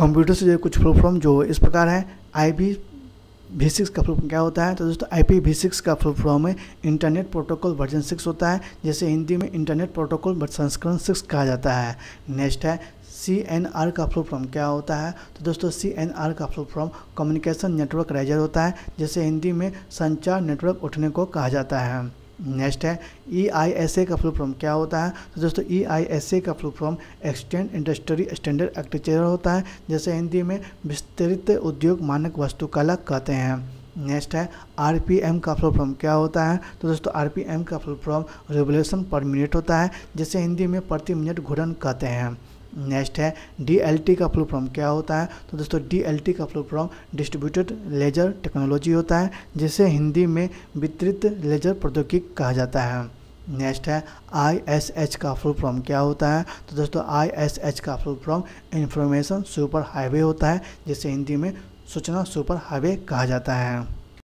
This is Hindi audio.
कंप्यूटर से जो कुछ फुल फॉर्म जो इस प्रकार है आई बी वी सिक्स का फुल क्या होता है तो दोस्तों आई पी वी सिक्स का फुल फॉर्म है इंटरनेट प्रोटोकॉल वर्जन सिक्स होता है जैसे हिंदी में इंटरनेट प्रोटोकॉल संस्करण सिक्स कहा जाता है नेक्स्ट है सी एन आर का फुल फॉर्म क्या होता है तो दोस्तों सी एन आर का full form communication network razor होता है जैसे तो हिंदी में संचार नेटवर्क उठने को कहा जाता है नेक्स्ट है ई आई एस ए का फुल फॉर्म क्या होता है तो दोस्तों ई आई एस ए का full form extend industry standard architecture होता है जैसे हिंदी में विस्तृत उद्योग मानक वस्तुकला कहते हैं नेक्स्ट है आर पी एम का फुल फॉर्म क्या होता है तो दोस्तों आर पी एम का full form regulation per minute होता है जिसे हिंदी में प्रति मिनट घुरन कहते हैं नेक्स्ट है डी का फुल फॉर्म क्या होता है तो दोस्तों डी का full form distributed ledger technology होता है जिसे हिंदी में वितरित लेजर प्रौद्योगिकी कहा जाता है नेक्स्ट है आईएसएच का फुल फॉर्म क्या होता है तो दोस्तों आईएसएच का full form information super highway होता है जिसे हिंदी में सूचना सुपर हाईवे कहा जाता है